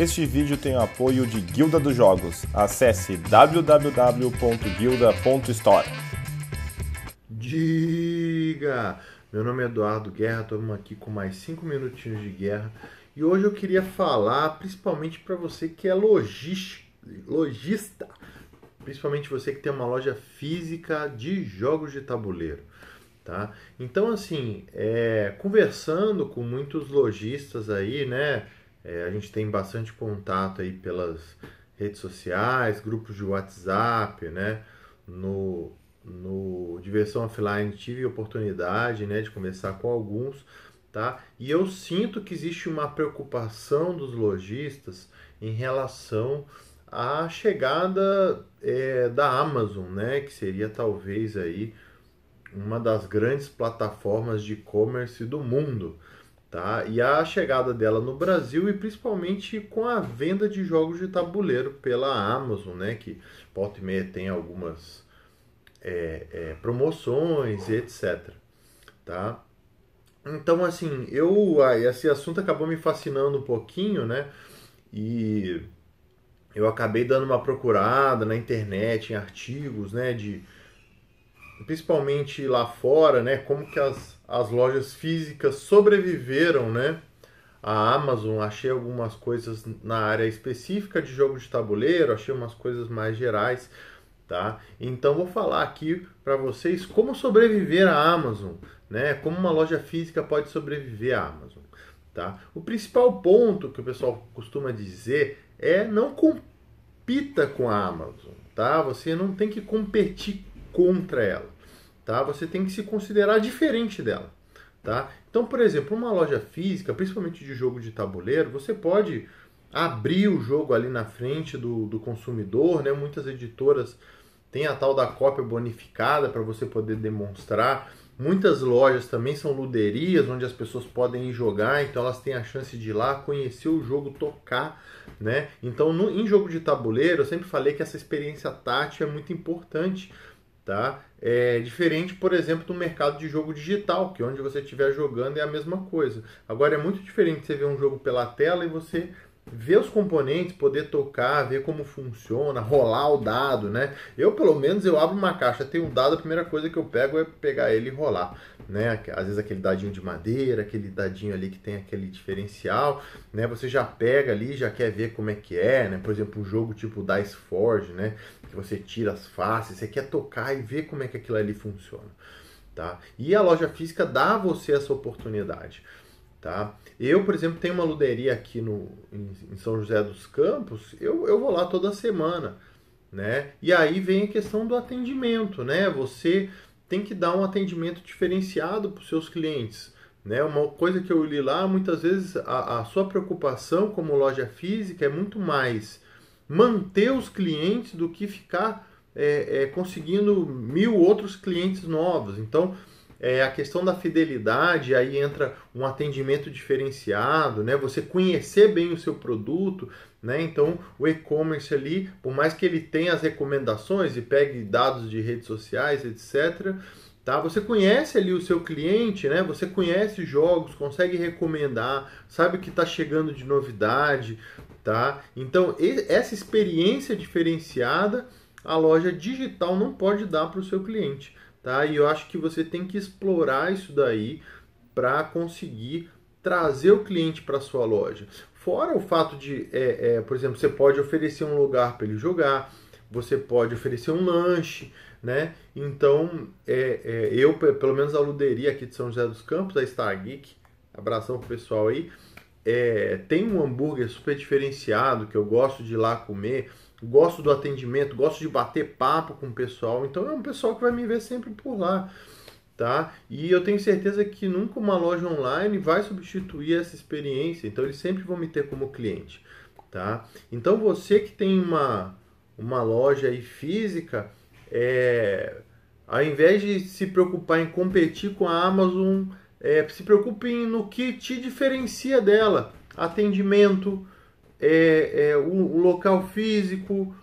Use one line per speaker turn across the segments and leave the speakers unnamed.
Este vídeo tem o apoio de Guilda dos Jogos. Acesse www.guilda.store. Diga! Meu nome é Eduardo Guerra, estamos aqui com mais 5 minutinhos de guerra e hoje eu queria falar principalmente para você que é logista, logista, principalmente você que tem uma loja física de jogos de tabuleiro. Tá? Então, assim, é, conversando com muitos lojistas aí, né? É, a gente tem bastante contato aí pelas redes sociais, grupos de WhatsApp, né? No, no Diversão Offline tive oportunidade né, de conversar com alguns, tá? E eu sinto que existe uma preocupação dos lojistas em relação à chegada é, da Amazon, né? Que seria talvez aí uma das grandes plataformas de e-commerce do mundo. Tá? E a chegada dela no Brasil e principalmente com a venda de jogos de tabuleiro pela Amazon, né? Que porto e meia tem algumas é, é, promoções e etc. Tá? Então, assim, eu esse assunto acabou me fascinando um pouquinho, né? E eu acabei dando uma procurada na internet, em artigos, né? De, principalmente lá fora, né, como que as, as lojas físicas sobreviveram, né? A Amazon, achei algumas coisas na área específica de jogo de tabuleiro, achei umas coisas mais gerais, tá? Então vou falar aqui para vocês como sobreviver à Amazon, né? Como uma loja física pode sobreviver à Amazon, tá? O principal ponto que o pessoal costuma dizer é não compita com a Amazon, tá? Você não tem que competir contra ela, tá? Você tem que se considerar diferente dela, tá? Então, por exemplo, uma loja física, principalmente de jogo de tabuleiro, você pode abrir o jogo ali na frente do, do consumidor, né? Muitas editoras têm a tal da cópia bonificada para você poder demonstrar. Muitas lojas também são luderias, onde as pessoas podem ir jogar, então elas têm a chance de ir lá conhecer o jogo, tocar, né? Então, no, em jogo de tabuleiro, eu sempre falei que essa experiência tátil é muito importante, tá? É diferente, por exemplo, do mercado de jogo digital, que onde você estiver jogando é a mesma coisa. Agora é muito diferente você ver um jogo pela tela e você ver os componentes, poder tocar, ver como funciona, rolar o dado, né? Eu, pelo menos, eu abro uma caixa, tem um dado, a primeira coisa que eu pego é pegar ele e rolar, né? Às vezes aquele dadinho de madeira, aquele dadinho ali que tem aquele diferencial, né? Você já pega ali, já quer ver como é que é, né? Por exemplo, um jogo tipo Dice Forge, né? Que você tira as faces, você quer tocar e ver como é que aquilo ali funciona, tá? E a loja física dá a você essa oportunidade, Tá? Eu, por exemplo, tenho uma luderia aqui no, em, São José dos Campos, eu, eu vou lá toda semana. Né? E aí vem a questão do atendimento, né? Você tem que dar um atendimento diferenciado para os seus clientes. Né? Uma coisa que eu li lá, muitas vezes a, a sua preocupação como loja física é muito mais manter os clientes do que ficar é, é, conseguindo mil outros clientes novos. Então, é, a questão da fidelidade, aí entra um atendimento diferenciado, né? Você conhecer bem o seu produto, né? Então, o e-commerce ali, por mais que ele tenha as recomendações e pegue dados de redes sociais, etc., tá? Você conhece ali o seu cliente, né? Você conhece jogos, consegue recomendar, sabe o que está chegando de novidade, tá? Então, essa experiência diferenciada a loja digital não pode dar para o seu cliente tá? E eu acho que você tem que explorar isso daí para conseguir trazer o cliente para sua loja. Fora o fato de, é, é, por exemplo, você pode oferecer um lugar para ele jogar, você pode oferecer um lanche, né? Então, é, é eu, pelo menos a luderia aqui de São José dos Campos, a Star Geek, abração pro pessoal aí, é, tem um hambúrguer super diferenciado que eu gosto de ir lá comer, gosto do atendimento, gosto de bater papo com o pessoal. Então é um pessoal que vai me ver sempre por lá, tá? E eu tenho certeza que nunca uma loja online vai substituir essa experiência. Então eles sempre vão me ter como cliente, tá? Então você que tem uma uma loja aí física, é, ao invés de se preocupar em competir com a Amazon, é, se preocupe no que te diferencia dela. Atendimento, é, é o, o, local físico,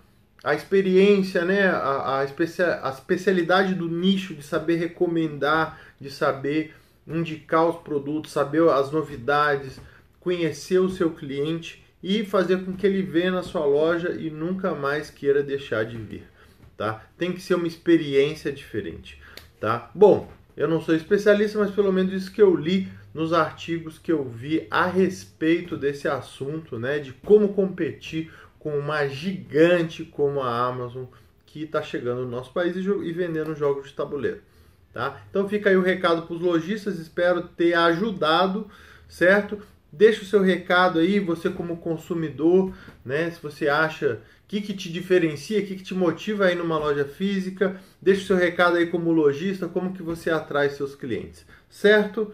a experiência, né, a, a, especia, a especialidade do nicho de saber recomendar, de saber indicar os produtos, saber as novidades, conhecer o seu cliente e fazer com que ele venha na sua loja e nunca mais queira deixar de vir, tá? Tem que ser uma experiência diferente, tá? Bom, eu não sou especialista, mas pelo menos isso que eu li nos artigos que eu vi a respeito desse assunto, né, de como competir com uma gigante como a Amazon que está chegando no nosso país e vendendo jogos de tabuleiro. Tá? Então fica aí o recado para os lojistas, espero ter ajudado, certo? Deixa o seu recado aí, você como consumidor, né? Se você acha o que, que te diferencia, o que, que te motiva aí numa loja física, deixa o seu recado aí como lojista, como que você atrai seus clientes, certo?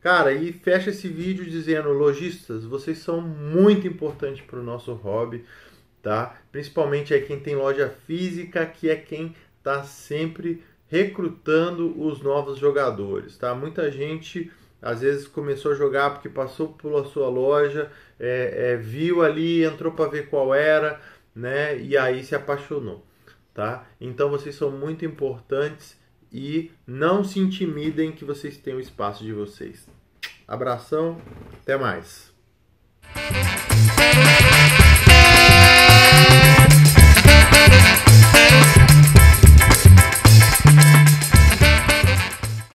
Cara, e fecha esse vídeo dizendo, lojistas, vocês são muito importantes para o nosso hobby, tá? Principalmente é quem tem loja física, que é quem está sempre recrutando os novos jogadores, tá? Muita gente às vezes começou a jogar porque passou pela sua loja, é, é, viu ali, entrou para ver qual era, né? E aí se apaixonou, tá? Então vocês são muito importantes e não se intimidem que vocês têm o espaço de vocês. Abração, até mais.